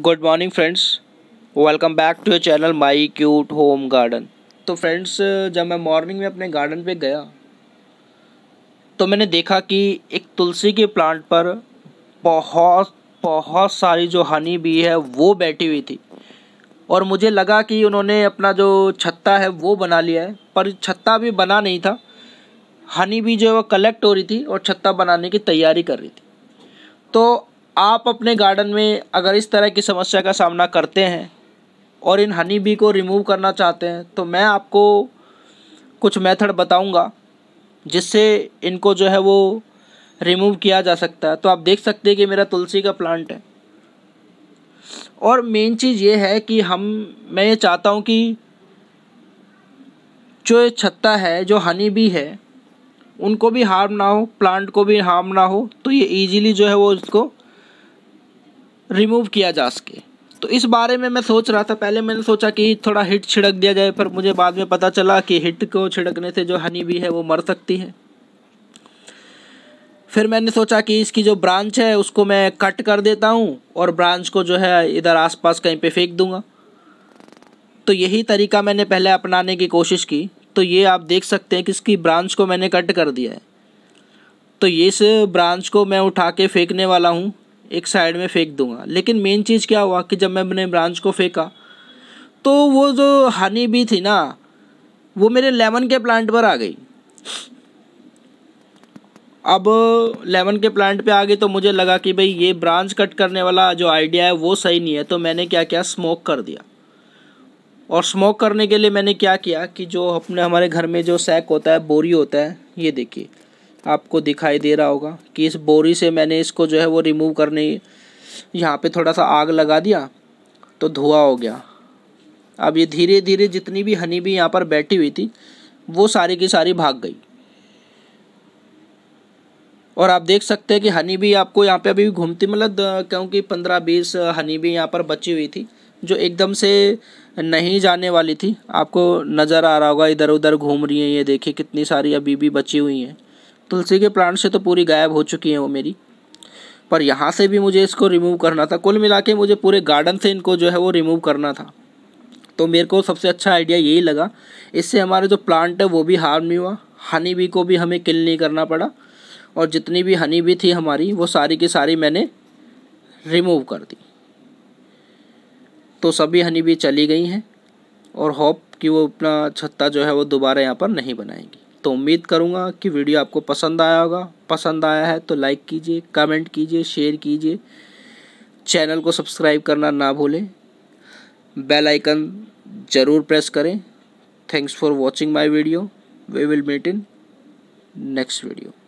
good morning friends welcome back to your channel my cute home garden तो friends जब मैं morning में अपने गार्डन पे गया तो मैंने देखा कि एक तुलसी के प्लांट पर बहुत बहुत सारी जो हनी भी है वो बैठी हुई थी और मुझे लगा कि उन्होंने अपना जो छत्ता है वो बना लिया है पर छत्ता भी बना नहीं था हनी भी जो है वो कलेक्ट हो रही थी और छत्ता बनाने की तैयारी कर रही थी तो आप अपने गार्डन में अगर इस तरह की समस्या का सामना करते हैं और इन हनी बी को रिमूव करना चाहते हैं तो मैं आपको कुछ मेथड बताऊंगा जिससे इनको जो है वो रिमूव किया जा सकता है तो आप देख सकते हैं कि मेरा तुलसी का प्लांट है और मेन चीज़ ये है कि हम मैं ये चाहता हूँ कि जो छत्ता है जो हनी बी है उनको भी हार्म ना हो प्लांट को भी हार्म ना हो तो ये इजीली जो है वो इसको रिमूव किया जा सके तो इस बारे में मैं सोच रहा था पहले मैंने सोचा कि थोड़ा हिट छिड़क दिया जाए पर मुझे बाद में पता चला कि हिट को छिड़कने से जो हनी भी है वो मर सकती है फिर मैंने सोचा कि इसकी जो ब्रांच है उसको मैं कट कर देता हूँ और ब्रांच को जो है इधर आसपास कहीं पे फेंक दूँगा तो यही तरीका मैंने पहले अपनाने की कोशिश की तो ये आप देख सकते हैं कि इसकी ब्रांच को मैंने कट कर दिया है तो इस ब्रांच को मैं उठा के फेंकने वाला हूँ एक साइड में फेंक दूंगा लेकिन मेन चीज़ क्या हुआ कि जब मैं अपने ब्रांच को फेंका तो वो जो हनी भी थी ना वो मेरे लेमन के प्लांट पर आ गई अब लेमन के प्लांट पे आ गई तो मुझे लगा कि भाई ये ब्रांच कट करने वाला जो आइडिया है वो सही नहीं है तो मैंने क्या किया स्मोक कर दिया और स्मोक करने के लिए मैंने क्या किया कि जो अपने हमारे घर में जो सैक होता है बोरी होता है ये देखिए आपको दिखाई दे रहा होगा कि इस बोरी से मैंने इसको जो है वो रिमूव करने यहाँ पे थोड़ा सा आग लगा दिया तो धुआं हो गया अब ये धीरे धीरे जितनी भी हनी भी यहाँ पर बैठी हुई थी वो सारी की सारी भाग गई और आप देख सकते हैं कि हनी भी आपको यहाँ पे अभी घूमती मतलब क्योंकि पंद्रह बीस हनी भी यहाँ पर बची हुई थी जो एकदम से नहीं जाने वाली थी आपको नज़र आ रहा होगा इधर उधर घूम रही हैं ये देखिए कितनी सारी अभी भी बची हुई हैं तुलसी के प्लांट से तो पूरी गायब हो चुकी हैं वो मेरी पर यहाँ से भी मुझे इसको रिमूव करना था कुल मिला के मुझे पूरे गार्डन से इनको जो है वो रिमूव करना था तो मेरे को सबसे अच्छा आइडिया यही लगा इससे हमारे जो प्लांट है वो भी हार्म नहीं हुआ हनी बी को भी हमें किल नहीं करना पड़ा और जितनी भी हनी बी थी हमारी वो सारी की सारी मैंने रिमूव कर दी तो सभी हनी बी चली गई हैं और होप कि वो अपना छत्ता जो है वो दोबारा यहाँ पर नहीं बनाएंगी तो उम्मीद करूँगा कि वीडियो आपको पसंद आया होगा पसंद आया है तो लाइक कीजिए कमेंट कीजिए शेयर कीजिए चैनल को सब्सक्राइब करना ना भूलें बेल आइकन ज़रूर प्रेस करें thanks for watching my video we will meet in next video